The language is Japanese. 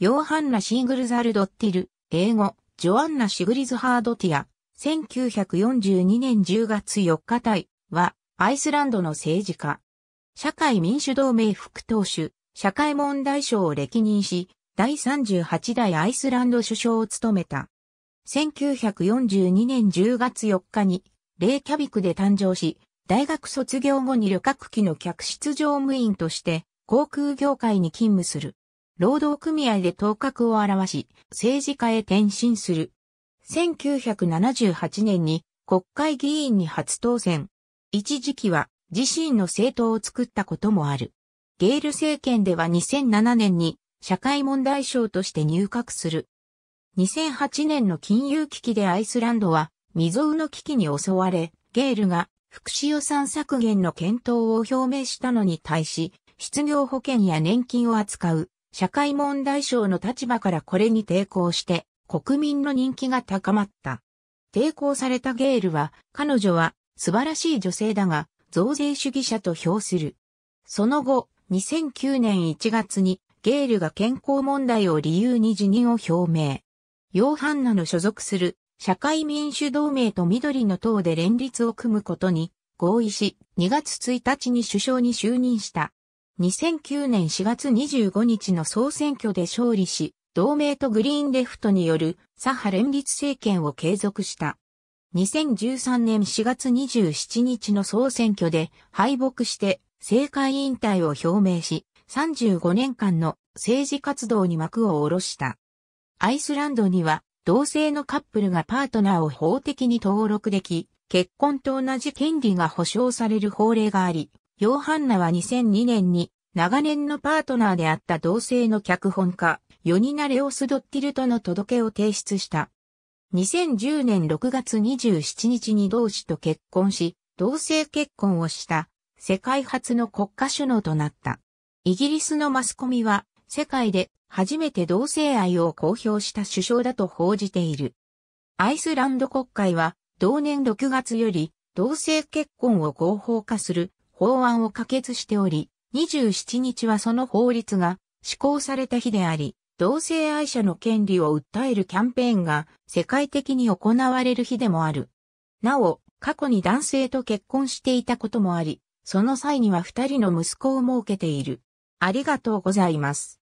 ヨーハンナ・シングルザルドッティル、英語、ジョアンナ・シグリズハード・ティア、1942年10月4日隊は、アイスランドの政治家。社会民主同盟副党首、社会問題省を歴任し、第38代アイスランド首相を務めた。1942年10月4日に、レイキャビクで誕生し、大学卒業後に旅客機の客室乗務員として、航空業界に勤務する。労働組合で頭角を現し、政治家へ転身する。1978年に国会議員に初当選。一時期は自身の政党を作ったこともある。ゲール政権では2007年に社会問題省として入閣する。2008年の金融危機でアイスランドは未曾有の危機に襲われ、ゲールが福祉予算削減の検討を表明したのに対し、失業保険や年金を扱う社会問題省の立場からこれに抵抗して国民の人気が高まった。抵抗されたゲールは、彼女は素晴らしい女性だが、増税主義者と評する。その後、2009年1月にゲールが健康問題を理由に辞任を表明。ヨーハンナの所属する社会民主同盟と緑の党で連立を組むことに合意し、2月1日に首相に就任した。2009年4月25日の総選挙で勝利し、同盟とグリーンレフトによる左派連立政権を継続した。2013年4月27日の総選挙で敗北して政界引退を表明し、35年間の政治活動に幕を下ろした。アイスランドには同性のカップルがパートナーを法的に登録でき、結婚と同じ権利が保障される法令があり、ヨーハンナは2002年に長年のパートナーであった同性の脚本家、ヨニナ・レオス・ドッティルとの届けを提出した。2010年6月27日に同志と結婚し、同性結婚をした世界初の国家首脳となった。イギリスのマスコミは世界で初めて同性愛を公表した首相だと報じている。アイスランド国会は同年6月より同性結婚を合法化する法案を可決しており、27日はその法律が施行された日であり、同性愛者の権利を訴えるキャンペーンが世界的に行われる日でもある。なお、過去に男性と結婚していたこともあり、その際には二人の息子を設けている。ありがとうございます。